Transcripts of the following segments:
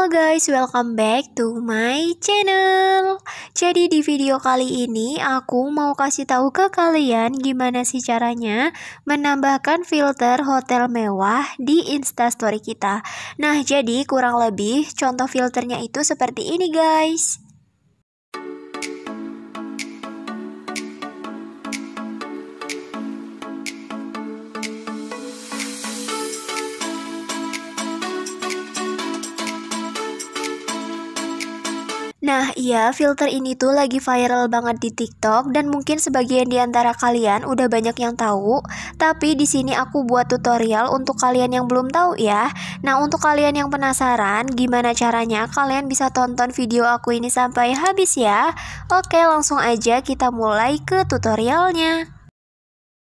Halo guys, welcome back to my channel Jadi di video kali ini aku mau kasih tahu ke kalian gimana sih caranya menambahkan filter hotel mewah di instastory kita Nah jadi kurang lebih contoh filternya itu seperti ini guys Nah iya filter ini tuh lagi viral banget di TikTok dan mungkin sebagian di antara kalian udah banyak yang tahu, tapi di sini aku buat tutorial untuk kalian yang belum tahu ya. Nah untuk kalian yang penasaran gimana caranya kalian bisa tonton video aku ini sampai habis ya. Oke langsung aja kita mulai ke tutorialnya.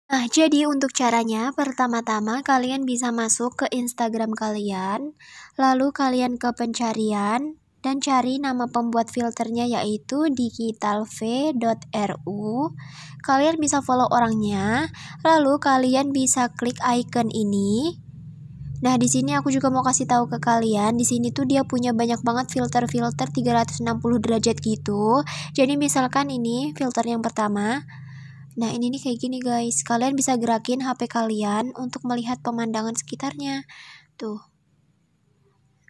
Nah, jadi untuk caranya, pertama-tama kalian bisa masuk ke Instagram kalian, lalu kalian ke pencarian, dan cari nama pembuat filternya yaitu digitalv.ru. Kalian bisa follow orangnya, lalu kalian bisa klik icon ini. Nah, di sini aku juga mau kasih tahu ke kalian, di sini tuh dia punya banyak banget filter-filter 360 derajat gitu. Jadi misalkan ini filter yang pertama. Nah, ini nih kayak gini guys. Kalian bisa gerakin HP kalian untuk melihat pemandangan sekitarnya. Tuh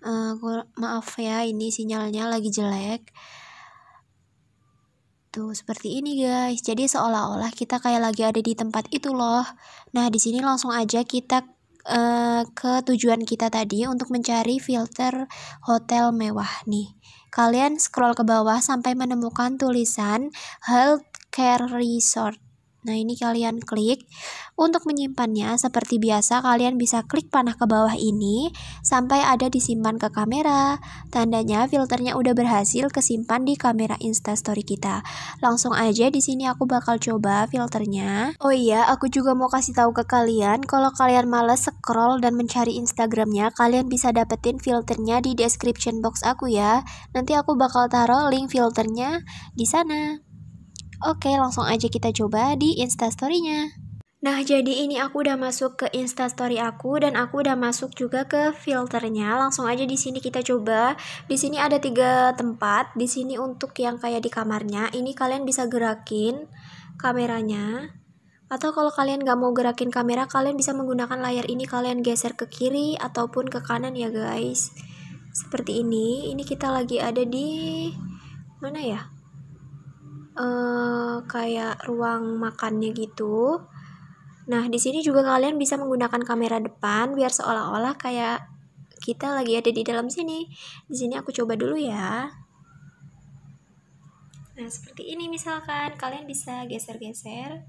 uh, maaf ya ini sinyalnya lagi jelek tuh seperti ini guys jadi seolah-olah kita kayak lagi ada di tempat itu loh nah di sini langsung aja kita uh, ke tujuan kita tadi untuk mencari filter hotel mewah nih kalian scroll ke bawah sampai menemukan tulisan healthcare resort Nah ini kalian klik Untuk menyimpannya seperti biasa kalian bisa klik panah ke bawah ini Sampai ada disimpan ke kamera Tandanya filternya udah berhasil kesimpan di kamera instastory kita Langsung aja di sini aku bakal coba filternya Oh iya aku juga mau kasih tahu ke kalian Kalau kalian males scroll dan mencari instagramnya Kalian bisa dapetin filternya di description box aku ya Nanti aku bakal taruh link filternya di sana Oke, langsung aja kita coba di instastorynya. Nah, jadi ini aku udah masuk ke instastory aku dan aku udah masuk juga ke filternya. Langsung aja di sini kita coba. Di sini ada tiga tempat. Di sini untuk yang kayak di kamarnya. Ini kalian bisa gerakin kameranya. Atau kalau kalian nggak mau gerakin kamera, kalian bisa menggunakan layar ini kalian geser ke kiri ataupun ke kanan ya guys. Seperti ini. Ini kita lagi ada di mana ya? uh, kayak ruang makannya gitu. Nah, di sini juga kalian bisa menggunakan kamera depan biar seolah-olah kayak kita lagi ada di dalam sini. Di sini aku coba dulu ya. Nah, seperti ini misalkan kalian bisa geser-geser.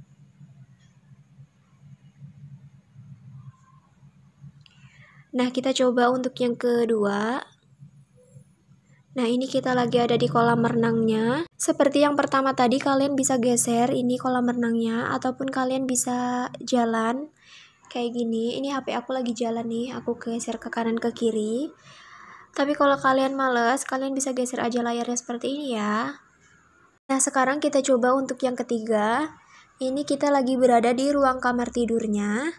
Nah, kita coba untuk yang kedua. Nah, ini kita lagi ada di kolam renangnya. Seperti yang pertama tadi, kalian bisa geser ini kolam renangnya, ataupun kalian bisa jalan kayak gini. Ini HP aku lagi jalan nih, aku geser ke kanan ke kiri. Tapi kalau kalian males, kalian bisa geser aja layarnya seperti ini ya. Nah, sekarang kita coba untuk yang ketiga. Ini kita lagi berada di ruang kamar tidurnya.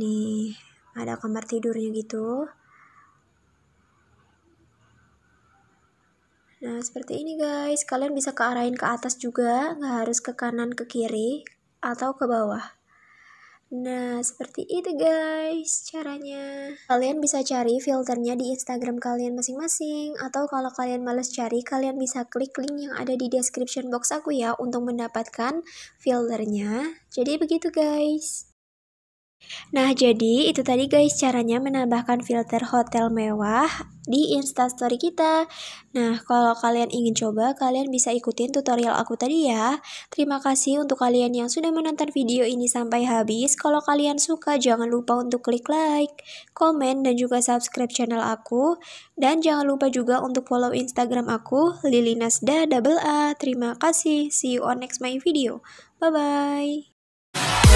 Nih, ada kamar tidurnya gitu. Nah, seperti ini guys. Kalian bisa ke arahin ke atas juga, nggak harus ke kanan, ke kiri, atau ke bawah. Nah, seperti itu guys caranya. Kalian bisa cari filternya di Instagram kalian masing-masing atau kalau kalian males cari, kalian bisa klik link yang ada di description box aku ya untuk mendapatkan filternya. Jadi begitu guys. Nah, jadi itu tadi guys caranya menambahkan filter hotel mewah di instastory kita. Nah, kalau kalian ingin coba, kalian bisa ikutin tutorial aku tadi ya. Terima kasih untuk kalian yang sudah menonton video ini sampai habis. Kalau kalian suka, jangan lupa untuk klik like, komen, dan juga subscribe channel aku. Dan jangan lupa juga untuk follow Instagram aku, lilinasda double A. Terima kasih, see you on next my video. Bye-bye.